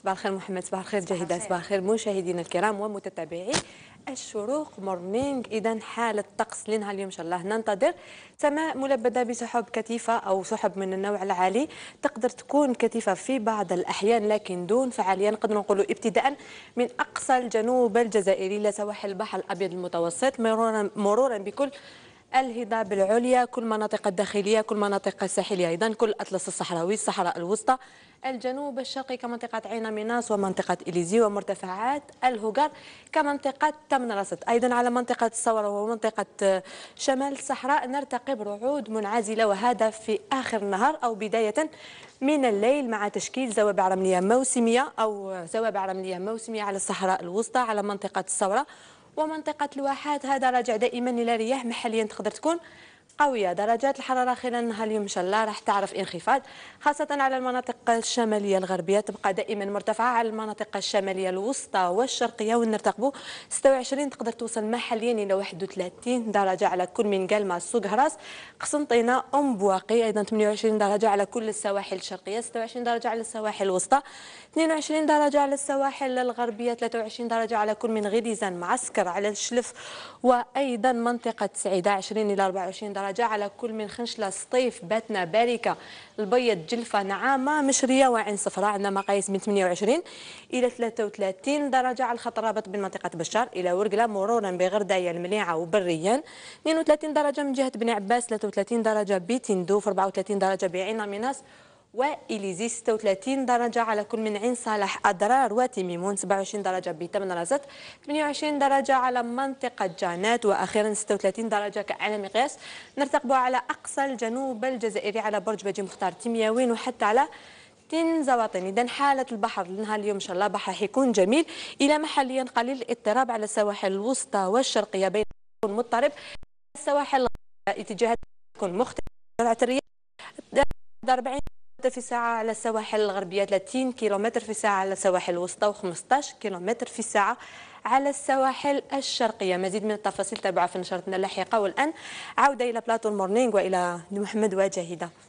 صباح الخير محمد صباح الخير جاهدة صباح الخير مشاهدينا الكرام ومتتابعي الشروق مورنينغ اذا حاله الطقس لنهار اليوم ان شاء الله ننتظر سماء ملبده بسحب كثيفه او سحب من النوع العالي تقدر تكون كثيفه في بعض الاحيان لكن دون فعاليه نقدر نقولوا ابتداء من اقصى الجنوب الجزائري الى سواحل البحر الابيض المتوسط مرورا مرورا بكل الهضاب العليا كل مناطق الداخلية كل مناطق الساحلية أيضا كل أطلس الصحراوي الصحراء الوسطى الجنوب الشرقي كمنطقة عين ميناس ومنطقة إليزي ومرتفعات الهجر كمنطقة تمن رصد أيضا على منطقة الصورة ومنطقة شمال الصحراء نرتقب رعود منعزلة وهذا في آخر النهار أو بداية من الليل مع تشكيل زوابع رملية موسمية أو زوابع رملية موسمية على الصحراء الوسطى على منطقة الصورة ومنطقه الواحات هذا راجع دائما الى رياح محليا تقدر تكون قوية درجات الحرارة خلال نهار اليوم إن شاء الله راح تعرف انخفاض خاصة على المناطق الشمالية الغربية تبقى دائما مرتفعة على المناطق الشمالية الوسطى والشرقية ونرتقبوا 26 تقدر توصل محليا إلى 31 درجة على كل من قلمة سوق هراس قسنطينة أم بواقي أيضا 28 درجة على كل السواحل الشرقية 26 درجة على السواحل الوسطى 22 درجة على السواحل الغربية 23 درجة على كل من غليزان معسكر على الشلف وأيضا منطقة سعيدة 20 إلى 24 درجة درجة على كل من خنشلة سطيف باتنا باركة البيض جلفة نعامة مشرية وعين صفراء عندنا مقاييس من 28 إلى 33 درجة على الخطرابط بين منطقة بشار إلى ورقلة مرورا بغردايا المليعة وبريا 32 درجة من جهة بن عباس 33 درجة بتندوف 34 درجة بعين ميناس وإليزي 36 درجة على كل من عين صالح أضرار وتيميمون 27 درجة 8 رازت 28 درجة على منطقة جانات وأخيرا 36 درجة كأعلى مقياس نرتقب على أقصى الجنوب الجزائري على برج بجي مختار تيمياوين وحتى على زواطن إذا حالة البحر لنهار اليوم إن شاء الله بحر حيكون جميل إلى محليا قليل الاضطراب على السواحل الوسطى والشرقية بين مضطرب السواحل اتجاهات تكون مختلفة سرعة الرياح 40 في الساعة على السواحل الغربية 30 كيلومتر في الساعة على السواحل الوسطى و15 كيلومتر في الساعة على السواحل الشرقية مزيد من التفاصيل تابعوها في نشرتنا اللاحقة والآن عودة إلى بلاتو المورنينغ وإلى محمد وجاهدة